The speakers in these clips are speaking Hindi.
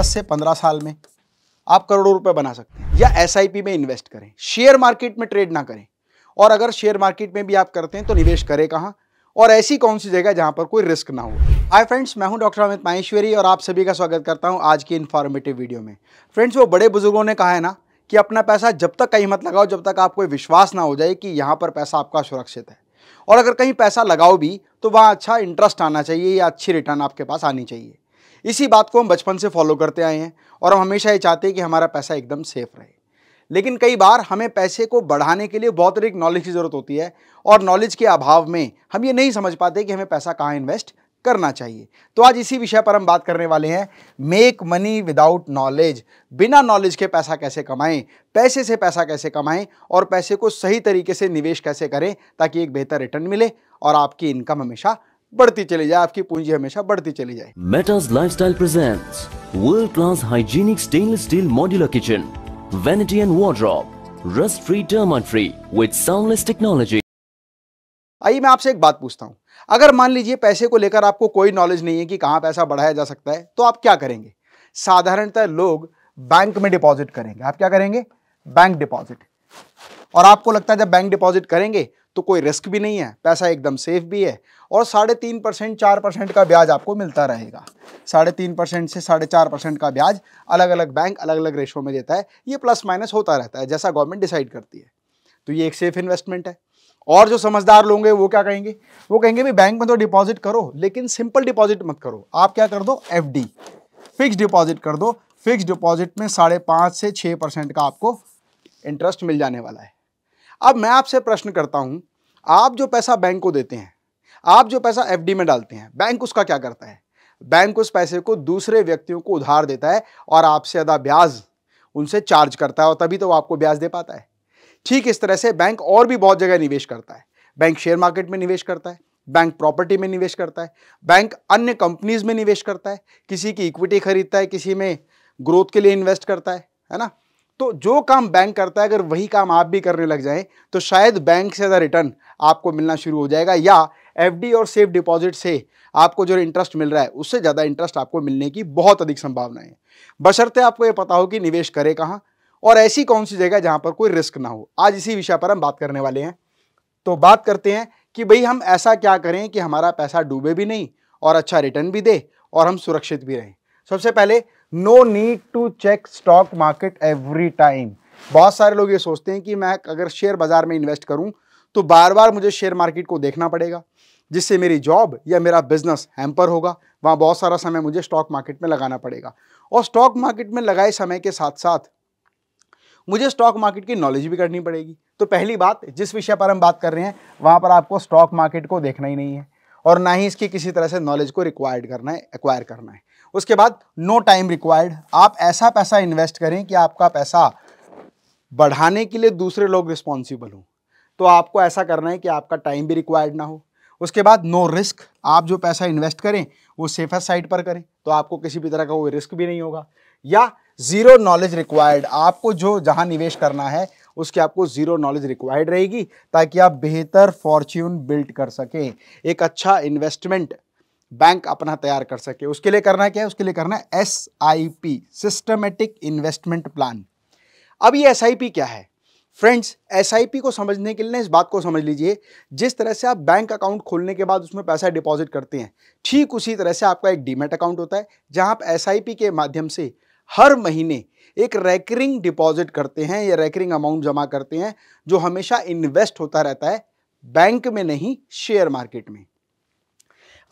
10 से 15 साल में आप करोड़ों रुपए बना सकते हैं या एस में इन्वेस्ट करें शेयर मार्केट में ट्रेड ना करें और अगर शेयर मार्केट में भी आप करते हैं तो निवेश करें कहाँ और ऐसी कौन सी जगह जहाँ पर कोई रिस्क ना हो आई फ्रेंड्स मैं हूँ डॉक्टर अमित माहेश्वरी और आप सभी का स्वागत करता हूं आज की इन्फॉर्मेटिव वीडियो में फ्रेंड्स वो बड़े बुजुर्गों ने कहा है ना कि अपना पैसा जब तक कहीं मत लगाओ जब तक आपको विश्वास ना हो जाए कि यहाँ पर पैसा आपका सुरक्षित है और अगर कहीं पैसा लगाओ भी तो वहाँ अच्छा इंटरेस्ट आना चाहिए या अच्छी रिटर्न आपके पास आनी चाहिए इसी बात को हम बचपन से फॉलो करते आए हैं और हम हमेशा ये चाहते हैं कि हमारा पैसा एकदम सेफ रहे लेकिन कई बार हमें पैसे को बढ़ाने के लिए बहुत अधिक नॉलेज की ज़रूरत होती है और नॉलेज के अभाव में हम ये नहीं समझ पाते कि हमें पैसा कहाँ इन्वेस्ट करना चाहिए तो आज इसी विषय पर हम बात करने वाले हैं मेक मनी विदाउट नॉलेज बिना नॉलेज के पैसा कैसे कमाएं पैसे से पैसा कैसे कमाएं और पैसे को सही तरीके से निवेश कैसे करें ताकि एक बेहतर रिटर्न मिले और आपकी इनकम हमेशा बढ़ती चली जाए आपकी पूंजी हमेशा बढ़ती चली जाए Metaz lifestyle present world class hygienic stainless steel modular kitchen vanity and wardrobe rust free termite free with soundless technology आइए मैं आपसे एक बात पूछता हूँ अगर मान लीजिए पैसे को लेकर आपको कोई नॉलेज नहीं है कि कहाँ पैसा बढ़ाया जा सकता है तो आप क्या करेंगे साधारणतः लोग बैंक में डिपॉजिट करेंगे आप क्या करेंगे बैंक डिपॉजिट और आपको लगता है जब बैंक डिपॉजिट करेंगे तो कोई रिस्क भी नहीं है पैसा एकदम सेफ भी है और साढ़े तीन परसेंट चार परसेंट का ब्याज आपको मिलता रहेगा साढ़े तीन परसेंट से साढ़े चार परसेंट का ब्याज अलग अलग बैंक अलग अलग रेशो में देता है ये प्लस माइनस होता रहता है जैसा गवर्नमेंट डिसाइड करती है तो ये एक सेफ इन्वेस्टमेंट है और जो समझदार लोग हैं वो क्या कहेंगे वो कहेंगे भाई बैंक में तो डिपॉजिट करो लेकिन सिंपल डिपॉजिट मत करो आप क्या कर दो एफ फिक्स डिपॉजिट कर दो फिक्स डिपॉजिट में साढ़े पाँच से छः परसेंट का आपको इंटरेस्ट मिल जाने वाला है अब मैं आपसे प्रश्न करता हूँ आप जो पैसा बैंक को देते हैं आप जो पैसा एफडी में डालते हैं बैंक उसका क्या करता है बैंक उस पैसे को दूसरे व्यक्तियों को उधार देता है और आपसे अदा ब्याज उनसे चार्ज करता है और तभी तो वो आपको ब्याज दे पाता है ठीक इस तरह से बैंक और भी बहुत जगह निवेश करता है बैंक शेयर मार्केट में निवेश करता है बैंक प्रॉपर्टी में निवेश करता है बैंक अन्य कंपनीज में निवेश करता है किसी की इक्विटी खरीदता है किसी में ग्रोथ के लिए इन्वेस्ट करता है है ना तो जो काम बैंक करता है अगर वही काम आप भी करने लग जाएं तो शायद बैंक से ज़्यादा रिटर्न आपको मिलना शुरू हो जाएगा या एफडी और सेफ डिपॉजिट से आपको जो इंटरेस्ट मिल रहा है उससे ज़्यादा इंटरेस्ट आपको मिलने की बहुत अधिक संभावना है बशर्ते आपको ये पता हो कि निवेश करे कहाँ और ऐसी कौन सी जगह जहाँ पर कोई रिस्क ना हो आज इसी विषय पर हम बात करने वाले हैं तो बात करते हैं कि भाई हम ऐसा क्या करें कि हमारा पैसा डूबे भी नहीं और अच्छा रिटर्न भी दे और हम सुरक्षित भी रहें सबसे पहले no need to check stock market every time बहुत सारे लोग ये सोचते हैं कि मैं अगर शेयर बाज़ार में इन्वेस्ट करूं तो बार बार मुझे शेयर मार्केट को देखना पड़ेगा जिससे मेरी जॉब या मेरा बिजनेस हैम्पर होगा वहाँ बहुत सारा समय मुझे स्टॉक मार्केट में लगाना पड़ेगा और स्टॉक मार्केट में लगाए समय के साथ साथ मुझे स्टॉक मार्केट की नॉलेज भी करनी पड़ेगी तो पहली बात जिस विषय पर हम बात कर रहे हैं वहाँ पर आपको स्टॉक मार्केट को देखना ही नहीं है और ना ही इसकी किसी तरह से नॉलेज को रिक्वायर्ड करना है एक्वायर करना है उसके बाद नो टाइम रिक्वायर्ड आप ऐसा पैसा इन्वेस्ट करें कि आपका पैसा बढ़ाने के लिए दूसरे लोग रिस्पॉन्सिबल हों तो आपको ऐसा करना है कि आपका टाइम भी रिक्वायर्ड ना हो उसके बाद नो रिस्क आप जो पैसा इन्वेस्ट करें वो सेफर साइड पर करें तो आपको किसी भी तरह का कोई रिस्क भी नहीं होगा या ज़ीरो नॉलेज रिक्वायर्ड आपको जो जहां निवेश करना है उसकी आपको ज़ीरो नॉलेज रिक्वायर्ड रहेगी ताकि आप बेहतर फॉर्च्यून बिल्ड कर सकें एक अच्छा इन्वेस्टमेंट बैंक अपना तैयार कर सके उसके लिए करना क्या है उसके लिए करना है S I P systematic investment plan अब ये एस आई पी क्या है फ्रेंड्स एस आई पी को समझने के लिए इस बात को समझ लीजिए जिस तरह से आप बैंक अकाउंट खोलने के बाद उसमें पैसा डिपॉजिट करते हैं ठीक उसी तरह से आपका एक डीमेट अकाउंट होता है जहां आप एस आई पी के माध्यम से हर महीने एक रेकरिंग डिपॉजिट करते हैं या रेकरिंग अमाउंट जमा करते हैं जो हमेशा इन्वेस्ट होता रहता है बैंक में नहीं शेयर मार्केट में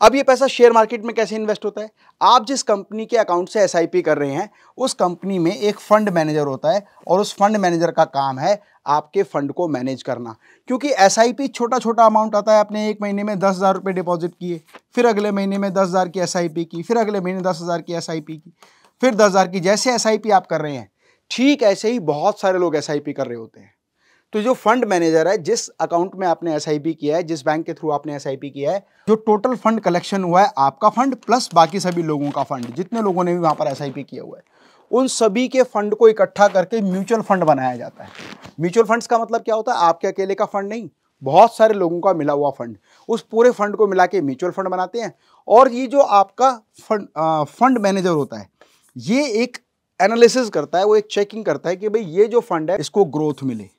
अब ये पैसा शेयर मार्केट में कैसे इन्वेस्ट होता है आप जिस कंपनी के अकाउंट से एस कर रहे हैं उस कंपनी में एक फंड मैनेजर होता है और उस फंड मैनेजर का काम है आपके फंड को मैनेज करना क्योंकि एस छोटा छोटा अमाउंट आता है आपने एक महीने में दस हज़ार रुपये डिपॉजिट किए फिर अगले महीने में दस हज़ार की एस की फिर अगले महीने दस हज़ार की एस की फिर दस हज़ार की जैसे एस आप कर रहे हैं ठीक ऐसे ही बहुत सारे लोग एस कर रहे होते हैं तो जो फंड मैनेजर है जिस अकाउंट में आपने एस किया है जिस बैंक के थ्रू आपने एस किया है जो टोटल फंड कलेक्शन हुआ है आपका फंड प्लस बाकी सभी लोगों का फंड जितने लोगों ने भी वहाँ पर एस किया हुआ है उन सभी के फंड को इकट्ठा करके म्यूचुअल फंड बनाया जाता है म्यूचुअल फंड्स का मतलब क्या होता है आपके अकेले का फंड नहीं बहुत सारे लोगों का मिला हुआ फंड उस पूरे फंड को मिला के म्यूचुअल फंड बनाते हैं और ये जो आपका फंड आ, फंड मैनेजर होता है ये एक एनालिसिस करता है वो एक चेकिंग करता है कि भाई ये जो फंड है इसको ग्रोथ मिले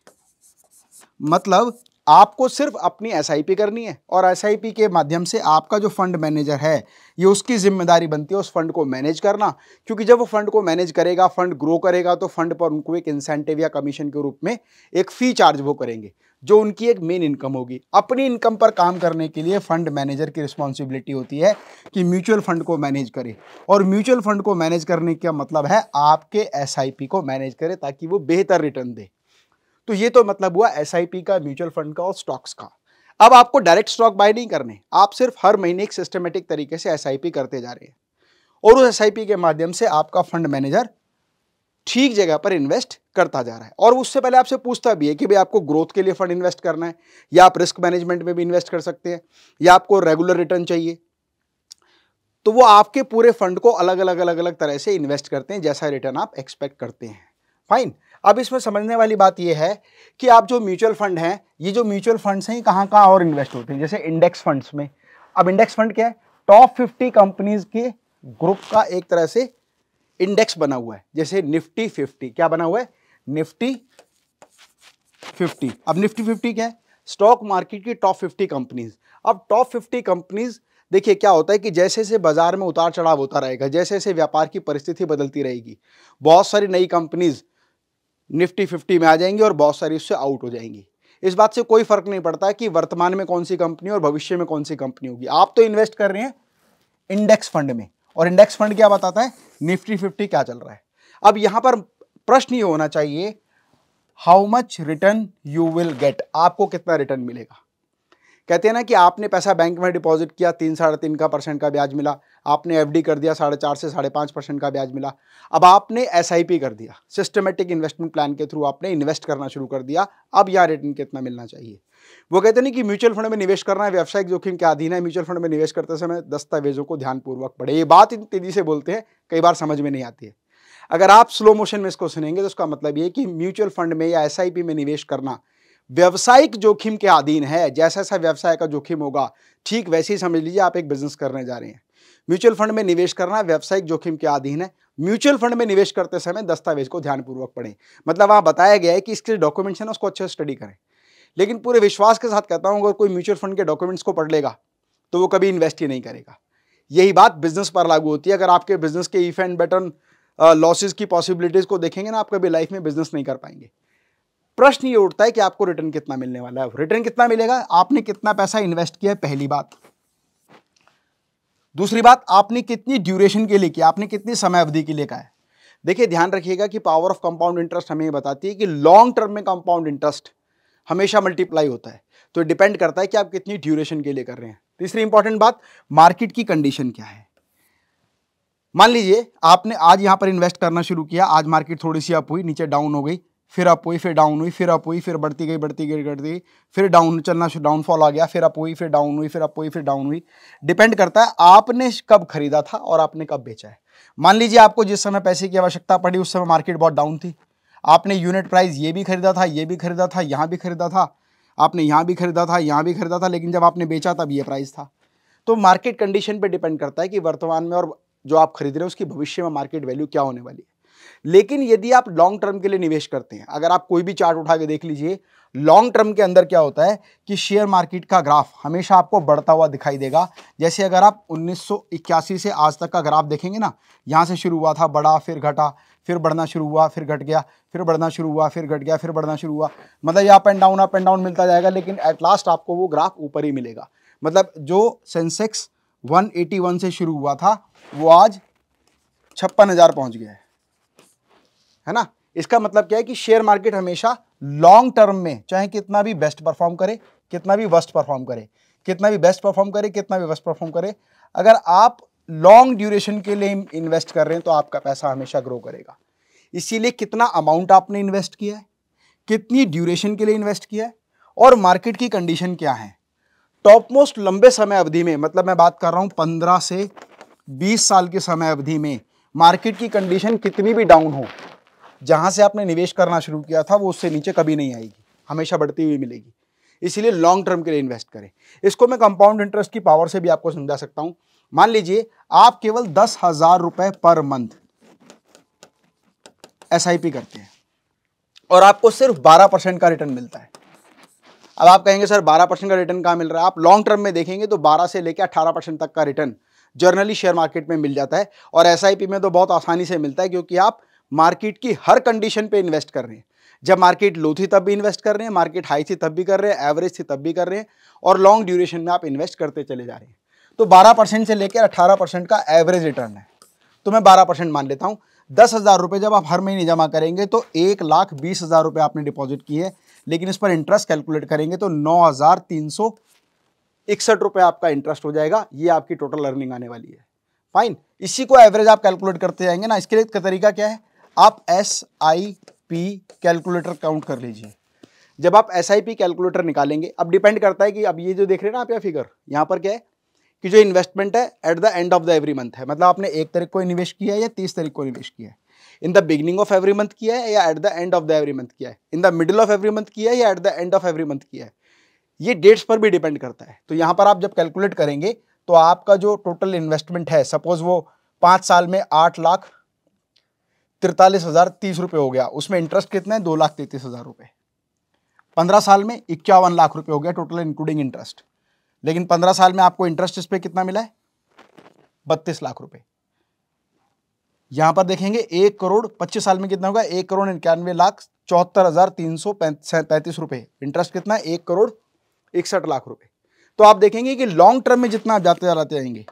मतलब आपको सिर्फ अपनी एस करनी है और एस के माध्यम से आपका जो फंड मैनेजर है ये उसकी जिम्मेदारी बनती है उस फंड को मैनेज करना क्योंकि जब वो फंड को मैनेज करेगा फंड ग्रो करेगा तो फंड पर उनको एक इंसेंटिव या कमीशन के रूप में एक फ़ी चार्ज वो करेंगे जो उनकी एक मेन इनकम होगी अपनी इनकम पर काम करने के लिए फंड मैनेजर की रिस्पॉन्सिबिलिटी होती है कि म्यूचुअल फंड को मैनेज करे और म्यूचुअल फंड को मैनेज करने का मतलब है आपके एस को मैनेज करे ताकि वो बेहतर रिटर्न दे तो ये तो मतलब हुआ एस का म्यूचुअल फंड का और स्टॉक्स का अब आपको डायरेक्ट स्टॉक बाय नहीं करने आप सिर्फ हर महीने एक सिस्टमेटिक तरीके से एस करते जा रहे हैं और उस एस के माध्यम से आपका फंड मैनेजर ठीक जगह पर इन्वेस्ट करता जा रहा है और उससे पहले आपसे पूछता भी है कि भाई आपको ग्रोथ के लिए फंड इन्वेस्ट करना है या आप रिस्क मैनेजमेंट में भी इन्वेस्ट कर सकते हैं या आपको रेगुलर रिटर्न चाहिए तो वो आपके पूरे फंड को अलग अलग अलग अलग तरह से इन्वेस्ट करते हैं जैसा रिटर्न आप एक्सपेक्ट करते हैं फाइन अब इसमें समझने वाली बात यह है कि आप जो म्यूचुअल फंड हैं ये जो म्यूचुअल फंड्स हैं कहाँ कहाँ और इन्वेस्ट होते हैं जैसे इंडेक्स फंड्स में अब इंडेक्स फंड क्या है टॉप फिफ्टी कंपनीज के ग्रुप का एक तरह से इंडेक्स बना हुआ है जैसे निफ्टी फिफ्टी क्या बना हुआ है निफ्टी फिफ्टी अब निफ्टी फिफ्टी क्या है स्टॉक मार्केट की टॉप फिफ्टी कंपनीज अब टॉप फिफ्टी कंपनीज देखिए क्या होता है कि जैसे जैसे बाजार में उतार चढ़ाव होता रहेगा जैसे जैसे व्यापार की परिस्थिति बदलती रहेगी बहुत सारी नई कंपनीज निफ्टी फिफ्टी में आ जाएंगी और बहुत सारी उससे आउट हो जाएंगी इस बात से कोई फर्क नहीं पड़ता कि वर्तमान में कौन सी कंपनी और भविष्य में कौन सी कंपनी होगी आप तो इन्वेस्ट कर रहे हैं इंडेक्स फंड में और इंडेक्स फंड क्या बताता है निफ्टी फिफ्टी क्या चल रहा है अब यहां पर प्रश्न ये होना चाहिए how much return you will get आपको कितना रिटर्न मिलेगा कहते हैं ना कि आपने पैसा बैंक में डिपॉजिट किया तीन साढ़े तीन का परसेंट का ब्याज मिला आपने एफडी कर दिया साढ़े चार से साढ़े पाँच परसेंट का ब्याज मिला अब आपने एसआईपी कर दिया सिस्टमेटिक इन्वेस्टमेंट प्लान के थ्रू आपने इन्वेस्ट करना शुरू कर दिया अब यहाँ रिटर्न कितना मिलना चाहिए वो कहते नहीं कि म्यूचुअल फंड में निवेश करना है व्यावसायिक जोखिम के अधीन है म्यूचुअल फंड में निवेश करते समय दस्तावेजों को ध्यानपूर्वक पढ़े ये बात इन तेजी से बोलते हैं कई बार समझ में नहीं आती है अगर आप स्लो मोशन में इसको सुनेंगे तो उसका मतलब ये कि म्यूचुअल फंड में या एस में निवेश करना व्यवसायिक जोखिम के अधीन है जैसा जैसा व्यवसाय का जोखिम होगा ठीक वैसे ही समझ लीजिए आप एक बिजनेस करने जा रहे हैं म्यूचुअल फंड में निवेश करना व्यावसायिक जोखिम के अधीन है म्यूचुअल फंड में निवेश करते समय दस्तावेज को ध्यानपूर्वक पढ़ें मतलब वहाँ बताया गया है कि इसके डॉक्यूमेंट्स हैं ना उसको अच्छे से स्टडी करें लेकिन पूरे विश्वास के साथ कहता हूँ अगर कोई म्यूचुअल फंड के डॉक्यूमेंट्स को पढ़ लेगा तो वो कभी इन्वेस्ट ही नहीं करेगा यही बात बिजनेस पर लागू होती है अगर आपके बिजनेस के इफ एंड बेटर लॉसेज की पॉसिबिलिटीज़ को देखेंगे ना आप कभी लाइफ में बिजनेस नहीं कर पाएंगे प्रश्न ये उठता है कि आपको रिटर्न कितना मिलने वाला है रिटर्न कितना मिलेगा आपने कितना पैसा इन्वेस्ट किया है पहली बात दूसरी बात आपने कितनी ड्यूरेशन के लिए किया आपने कितनी समय अवधि के लिए कहा है देखिए ध्यान रखिएगा कि पावर ऑफ कंपाउंड इंटरेस्ट हमें ये बताती है कि लॉन्ग टर्म में कंपाउंड इंटरेस्ट हमेशा मल्टीप्लाई होता है तो डिपेंड करता है कि आप कितनी ड्यूरेशन के लिए कर रहे हैं तीसरी इंपॉर्टेंट बात मार्केट की कंडीशन क्या है मान लीजिए आपने आज यहां पर इन्वेस्ट करना शुरू किया आज मार्केट थोड़ी सी अप हुई नीचे डाउन हो गई फिर अप हुई फिर डाउन हुई फिर अप हुई फिर बढ़ती गई बढ़ती गई बढ़ती गई फिर डाउन चलना डाउनफॉल आ गया फिर अप हुई फिर डाउन हुई फिर अप हुई फिर डाउन हुई डिपेंड करता है आपने कब खरीदा था और आपने कब बेचा है मान लीजिए आपको जिस समय पैसे की आवश्यकता पड़ी उस समय मार्केट बहुत डाउन थी आपने यूनिट प्राइस ये भी खरीदा था ये भी खरीदा था यहाँ भी खरीदा था आपने यहाँ भी खरीदा था यहाँ भी खरीदा था लेकिन जब आपने बेचा तब ये प्राइस था तो मार्केट कंडीशन पर डिपेंड करता है कि वर्तमान में और जो आप खरीद रहे हो उसकी भविष्य में मार्केट वैल्यू क्या होने वाली है लेकिन यदि आप लॉन्ग टर्म के लिए निवेश करते हैं अगर आप कोई भी चार्ट उठा के देख लीजिए लॉन्ग टर्म के अंदर क्या होता है कि शेयर मार्केट का ग्राफ हमेशा आपको बढ़ता हुआ दिखाई देगा जैसे अगर आप 1981 से आज तक का ग्राफ देखेंगे ना यहाँ से शुरू हुआ था बड़ा फिर घटा फिर बढ़ना शुरू हुआ फिर घट गया फिर बढ़ना शुरू हुआ फिर घट गया फिर बढ़ना शुरू हुआ मतलब ये up and down up and down मिलता जाएगा लेकिन एट लास्ट आपको वो ग्राफ ऊपर ही मिलेगा मतलब जो सेंसेक्स 181 से शुरू हुआ था वो आज छप्पन हज़ार पहुँच गया है है ना इसका मतलब क्या है कि शेयर मार्केट हमेशा लॉन्ग टर्म में चाहे कितना भी बेस्ट परफॉर्म करे कितना भी वर्स्ट परफॉर्म करे कितना भी बेस्ट परफॉर्म करे कितना भी वर्स्ट परफॉर्म करे अगर आप लॉन्ग ड्यूरेशन के लिए इन्वेस्ट कर रहे हैं तो आपका पैसा हमेशा ग्रो करेगा इसीलिए कितना अमाउंट आपने इन्वेस्ट किया है कितनी ड्यूरेशन के लिए इन्वेस्ट किया है और मार्केट की कंडीशन क्या है टॉप मोस्ट लंबे समय अवधि में मतलब मैं बात कर रहा हूँ पंद्रह से बीस साल के समय अवधि में मार्केट की कंडीशन कितनी भी डाउन हो जहाँ से आपने निवेश करना शुरू किया था वो उससे नीचे कभी नहीं आएगी हमेशा बढ़ती हुई मिलेगी इसीलिए लॉन्ग टर्म के लिए इन्वेस्ट करें इसको मैं कंपाउंड इंटरेस्ट की पावर से भी आपको समझा सकता हूँ मान लीजिए आप केवल दस हजार रुपए पर मंथ एस करते हैं और आपको सिर्फ बारह परसेंट का रिटर्न मिलता है अब आप कहेंगे सर बारह परसेंट का रिटर्न कहाँ मिल रहा है आप लॉन्ग टर्म में देखेंगे तो बारह से लेकर अठारह परसेंट तक का रिटर्न जर्नली शेयर मार्केट में मिल जाता है और एस में तो बहुत आसानी से मिलता है क्योंकि आप मार्केट की हर कंडीशन पे इन्वेस्ट कर रहे हैं जब मार्केट लो थी तब भी इन्वेस्ट कर रहे हैं मार्केट हाई थी तब भी कर रहे हैं एवरेज थी तब भी कर रहे हैं और लॉन्ग ड्यूरेशन में आप इन्वेस्ट करते चले जा रहे हैं तो 12 परसेंट से लेकर 18 परसेंट का एवरेज रिटर्न है तो मैं 12 परसेंट मान लेता हूँ दस हज़ार रुपये जब आप हर महीने जमा करेंगे तो एक लाख बीस हज़ार रुपये आपने डिपॉजिट किए लेकिन इस पर इंटरेस्ट कैलकुलेट करेंगे तो नौ हज़ार तीन सौ इकसठ रुपये आपका इंटरेस्ट हो जाएगा ये आपकी टोटल अर्निंग आने वाली है फाइन इसी को एवरेज आप कैलकुलेट करते जाएंगे ना इसके लिए तरीका क्या है आप S I P calculator count कर लीजिए जब आप एस आई पी कैलकुलेटर निकालेंगे अब डिपेंड करता है कि अब ये जो देख रहे हैं ना आप यह फिगर यहाँ पर क्या है कि जो इन्वेस्टमेंट है at the end of the every month है मतलब आपने एक तारीख को इन्वेस्ट किया है या तीस तारीख को इन्वेस्ट किया है in the beginning of every month किया है या at the end of the every month किया है in the middle of every month किया है या at the end of every month किया है ये डेट्स पर भी डिपेंड करता है तो यहाँ पर आप जब कैलकुलेट करेंगे तो आपका जो टोटल इन्वेस्टमेंट है सपोज वो पाँच साल में आठ लाख तिरतालीस हज़ार तीस रुपये हो गया उसमें इंटरेस्ट कितना है दो लाख तैंतीस हज़ार रुपये पंद्रह साल में इक्यावन लाख रुपये हो गया टोटल इंक्लूडिंग इंटरेस्ट लेकिन पंद्रह साल में आपको इंटरेस्ट इस पर कितना मिला है बत्तीस लाख रुपये यहां पर देखेंगे एक करोड़ पच्चीस साल में कितना होगा एक करोड़ इक्यानवे लाख चौहत्तर हजार तीन सौ पैंतीस रुपए इंटरेस्ट कितना है एक करोड़ इकसठ लाख रुपए तो आप देखेंगे कि लॉन्ग टर्म में जितना आप जाते जाते आएंगे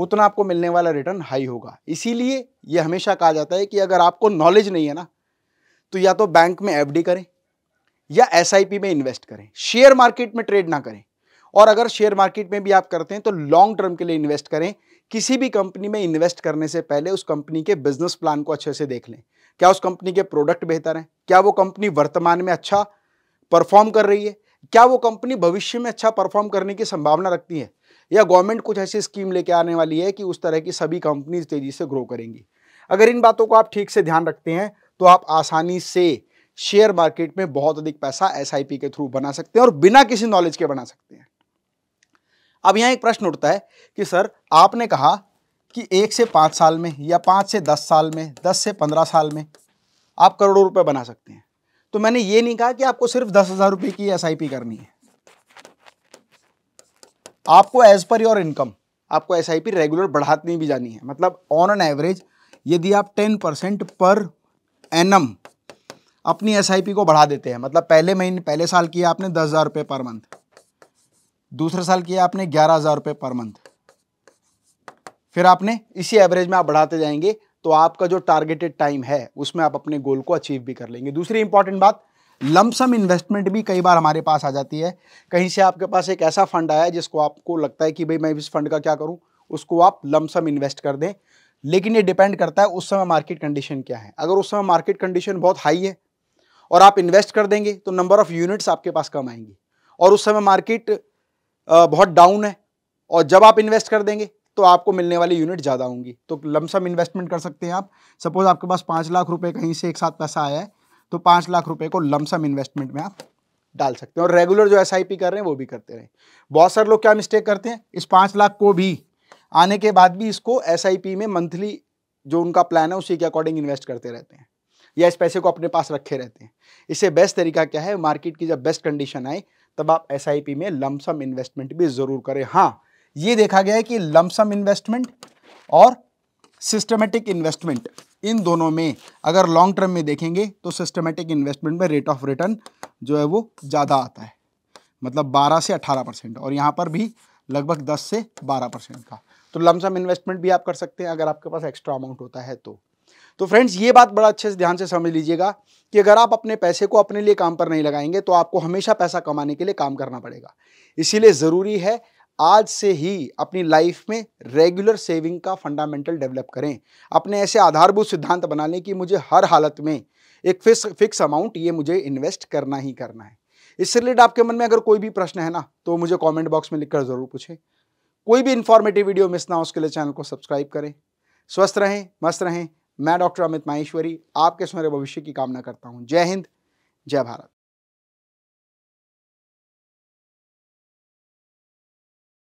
उतना आपको मिलने वाला रिटर्न हाई होगा इसीलिए ये हमेशा कहा जाता है कि अगर आपको नॉलेज नहीं है ना तो या तो बैंक में एफ करें या एस में इन्वेस्ट करें शेयर मार्केट में ट्रेड ना करें और अगर शेयर मार्केट में भी आप करते हैं तो लॉन्ग टर्म के लिए इन्वेस्ट करें किसी भी कंपनी में इन्वेस्ट करने से पहले उस कंपनी के बिजनेस प्लान को अच्छे से देख लें क्या उस कंपनी के प्रोडक्ट बेहतर हैं क्या वो कंपनी वर्तमान में अच्छा परफॉर्म कर रही है क्या वो कंपनी भविष्य में अच्छा परफॉर्म करने की संभावना रखती है या गवर्नमेंट कुछ ऐसी स्कीम लेके आने वाली है कि उस तरह की सभी कंपनीज तेज़ी से ग्रो करेंगी अगर इन बातों को आप ठीक से ध्यान रखते हैं तो आप आसानी से शेयर मार्केट में बहुत अधिक पैसा एस के थ्रू बना सकते हैं और बिना किसी नॉलेज के बना सकते हैं अब यहाँ एक प्रश्न उठता है कि सर आपने कहा कि एक से पाँच साल में या पाँच से दस साल में दस से पंद्रह साल में आप करोड़ों रुपए बना सकते हैं तो मैंने ये नहीं कहा कि आपको सिर्फ दस हज़ार रुपये की एस करनी है आपको एज पर योर इनकम आपको एस आई पी रेगुलर बढ़ाती भी जानी है मतलब ऑन एन एवरेज यदि आप टेन परसेंट पर एनम अपनी एस आई पी को बढ़ा देते हैं मतलब पहले महीने पहले साल किया आपने दस हज़ार रुपये पर मंथ दूसरे साल किया आपने ग्यारह हज़ार रुपये पर मंथ फिर आपने इसी एवरेज में आप बढ़ाते जाएंगे तो आपका जो टारगेटेड टाइम है उसमें आप अपने गोल को अचीव भी कर लेंगे दूसरी इंपॉर्टेंट बात लमसम इन्वेस्टमेंट भी कई बार हमारे पास आ जाती है कहीं से आपके पास एक ऐसा फंड आया जिसको आपको लगता है कि भाई मैं इस फंड का क्या करूँ उसको आप लमसम इन्वेस्ट कर दें लेकिन ये डिपेंड करता है उस समय मार्केट कंडीशन क्या है अगर उस समय मार्केट कंडीशन बहुत हाई है और आप इन्वेस्ट कर देंगे तो नंबर ऑफ़ यूनिट्स आपके पास कम आएंगी और उस समय मार्केट बहुत डाउन है और जब आप इन्वेस्ट कर देंगे तो आपको मिलने वाली यूनिट ज़्यादा होंगी तो लमसम इन्वेस्टमेंट कर सकते हैं आप सपोज आपके पास पाँच लाख रुपए कहीं से एक साथ पैसा आया है तो पाँच लाख रुपए को लमसम इन्वेस्टमेंट में आप डाल सकते हैं और रेगुलर जो एस कर रहे हैं वो भी करते रहे बहुत सारे लोग क्या मिस्टेक करते हैं इस पाँच लाख को भी आने के बाद भी इसको एस में मंथली जो उनका प्लान है उसी के अकॉर्डिंग इन्वेस्ट करते रहते हैं या इस पैसे को अपने पास रखे रहते हैं इससे बेस्ट तरीका क्या है मार्केट की जब बेस्ट कंडीशन आए तब आप एस में लमसम इन्वेस्टमेंट भी ज़रूर करें हाँ ये देखा गया है कि लमसम इन्वेस्टमेंट और सिस्टमेटिक इन्वेस्टमेंट इन दोनों में अगर लॉन्ग टर्म में देखेंगे तो सिस्टमेटिक इन्वेस्टमेंट में रेट ऑफ रिटर्न जो है वो ज़्यादा आता है मतलब 12 से 18 परसेंट और यहाँ पर भी लगभग 10 से 12 परसेंट का तो लमसम इन्वेस्टमेंट भी आप कर सकते हैं अगर आपके पास एक्स्ट्रा अमाउंट होता है तो तो फ्रेंड्स ये बात बड़ा अच्छे से ध्यान से समझ लीजिएगा कि अगर आप अपने पैसे को अपने लिए काम पर नहीं लगाएंगे तो आपको हमेशा पैसा कमाने के लिए काम करना पड़ेगा इसीलिए ज़रूरी है आज से ही अपनी लाइफ में रेगुलर सेविंग का फंडामेंटल डेवलप करें अपने ऐसे आधारभूत सिद्धांत बना लें कि मुझे हर हालत में एक फिक्स फिक्स अमाउंट ये मुझे इन्वेस्ट करना ही करना है इससे रिलेटेड आपके मन में अगर कोई भी प्रश्न है ना तो मुझे कमेंट बॉक्स में लिखकर ज़रूर पूछें कोई भी इन्फॉर्मेटिव वीडियो मिस ना हो उसके लिए चैनल को सब्सक्राइब करें स्वस्थ रहें मस्त रहें मैं डॉक्टर अमित माहेश्वरी आपके सुनहरे भविष्य की कामना करता हूँ जय हिंद जय भारत